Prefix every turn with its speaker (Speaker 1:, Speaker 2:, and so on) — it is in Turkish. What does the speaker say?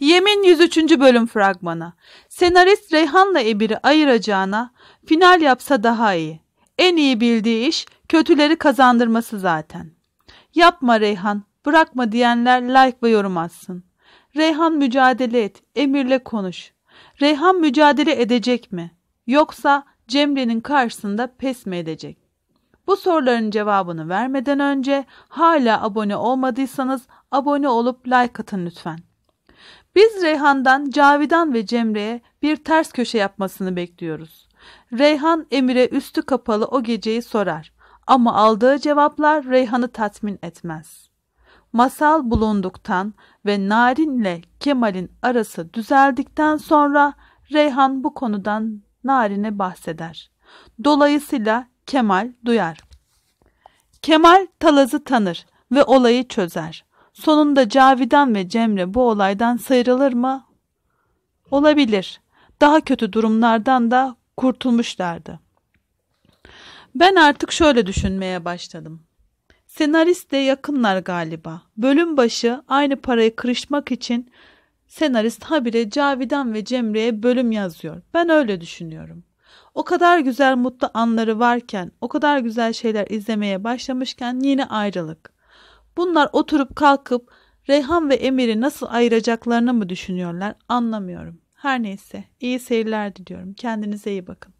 Speaker 1: Yemin 103. bölüm fragmanı. Senarist Reyhan'la Ebir'i ayıracağına final yapsa daha iyi. En iyi bildiği iş kötüleri kazandırması zaten. Yapma Reyhan, bırakma diyenler like ve yorum atsın. Reyhan mücadele et, Emir'le konuş. Reyhan mücadele edecek mi? Yoksa Cemre'nin karşısında pes mi edecek? Bu soruların cevabını vermeden önce hala abone olmadıysanız abone olup like atın lütfen. Biz Reyhan'dan Cavidan ve Cemre'ye bir ters köşe yapmasını bekliyoruz. Reyhan Emir'e üstü kapalı o geceyi sorar ama aldığı cevaplar Reyhan'ı tatmin etmez. Masal bulunduktan ve Narin ile Kemal'in arası düzeldikten sonra Reyhan bu konudan Narin'e bahseder. Dolayısıyla Kemal duyar. Kemal Talaz'ı tanır ve olayı çözer. Sonunda Cavidan ve Cemre bu olaydan sıyrılır mı? Olabilir. Daha kötü durumlardan da kurtulmuşlardı. Ben artık şöyle düşünmeye başladım. Senarist de yakınlar galiba. Bölüm başı aynı parayı kırışmak için senarist habire Cavidan ve Cemre'ye bölüm yazıyor. Ben öyle düşünüyorum. O kadar güzel mutlu anları varken, o kadar güzel şeyler izlemeye başlamışken yine ayrılık. Bunlar oturup kalkıp Reyhan ve Emir'i nasıl ayıracaklarını mı düşünüyorlar anlamıyorum. Her neyse iyi seyirler diliyorum. Kendinize iyi bakın.